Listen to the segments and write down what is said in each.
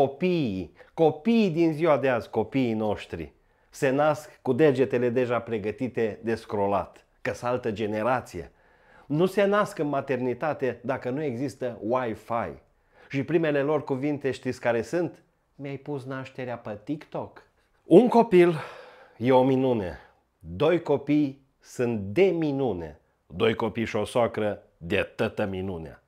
copiii, copiii din ziua de azi, copiii noștri, se nasc cu degetele deja pregătite de scrolat, că s altă generație. Nu se nasc în maternitate dacă nu există Wi-Fi. Și primele lor cuvinte știți care sunt? Mi-ai pus nașterea pe TikTok. Un copil e o minune. Doi copii sunt de minune. Doi copii și o soacră de tătă minunea.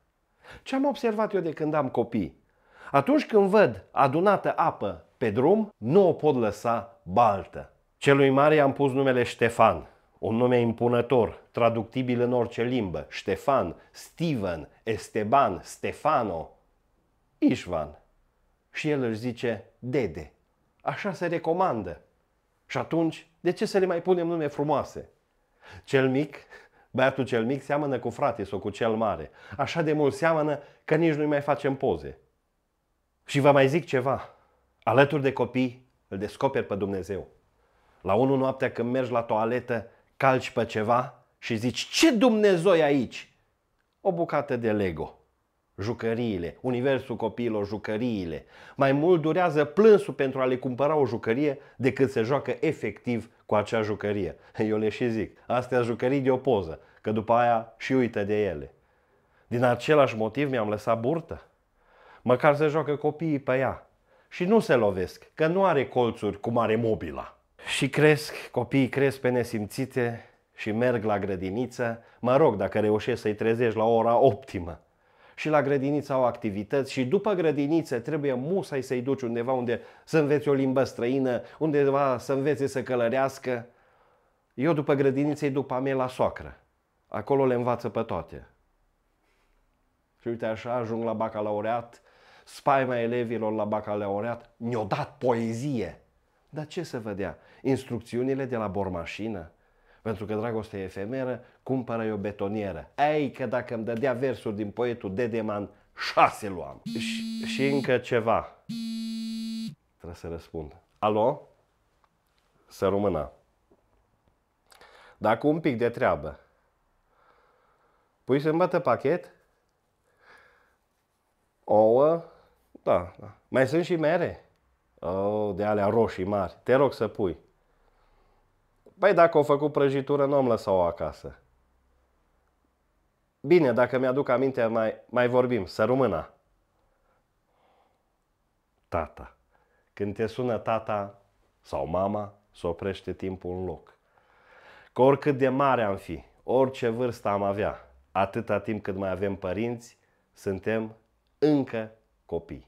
Ce am observat eu de când am copii? Atunci când văd adunată apă pe drum, nu o pot lăsa baltă. Celui mare i-am pus numele Ștefan, un nume impunător, traductibil în orice limbă. Ștefan, Steven, Esteban, Stefano, Ișvan. Și el își zice Dede. Așa se recomandă. Și atunci, de ce să le mai punem nume frumoase? Cel mic, băiatul cel mic, seamănă cu frate sau cu cel mare. Așa de mult seamănă că nici nu-i mai facem poze. Și vă mai zic ceva. Alături de copii îl descoperi pe Dumnezeu. La unul noaptea când mergi la toaletă, calci pe ceva și zici, ce Dumnezeu e aici? O bucată de Lego. Jucăriile, universul copiilor, jucăriile. Mai mult durează plânsul pentru a le cumpăra o jucărie decât se joacă efectiv cu acea jucărie. Eu le și zic, astea jucării de o poză, că după aia și uită de ele. Din același motiv mi-am lăsat burtă. Măcar se joacă copiii pe ea. Și nu se lovesc, că nu are colțuri cum are mobila. Și cresc, copiii cresc pe nesimțite și merg la grădiniță. Mă rog dacă reușești să-i trezești la ora optimă. Și la grădiniță au activități și după grădiniță trebuie musai să-i duci undeva unde să înveți o limbă străină, undeva să învețe să călărească. Eu după grădiniță îi duc pe mea la soacră. Acolo le învață pe toate. Și uite așa ajung la bacalaureat spaima elevilor la bacalaureat, ne-o dat poezie. Dar ce se vedea? Instrucțiunile de la bormașină? Pentru că dragostea e efemeră, cumpără o betonieră. Ei, că dacă îmi dădea versuri din poetul Dedeman, șase luam. Și, și încă ceva. Trebuie să răspund. Alo? Să rămână. Dacă un pic de treabă, pui să-mi bată pachet, ouă, da, da. Mai sunt și mere. Oh, de alea roșii mari. Te rog să pui. Păi dacă o făcut prăjitură, nu am lăsat-o acasă. Bine, dacă mi-aduc aminte, mai, mai vorbim. Să rămână. Tata. Când te sună tata sau mama, se oprește timpul în loc. Că oricât de mare am fi, orice vârstă am avea, atâta timp cât mai avem părinți, suntem încă copii.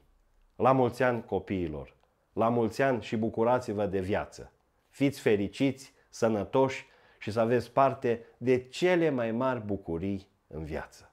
La mulți ani copiilor! La mulți ani și bucurați-vă de viață! Fiți fericiți, sănătoși și să aveți parte de cele mai mari bucurii în viață!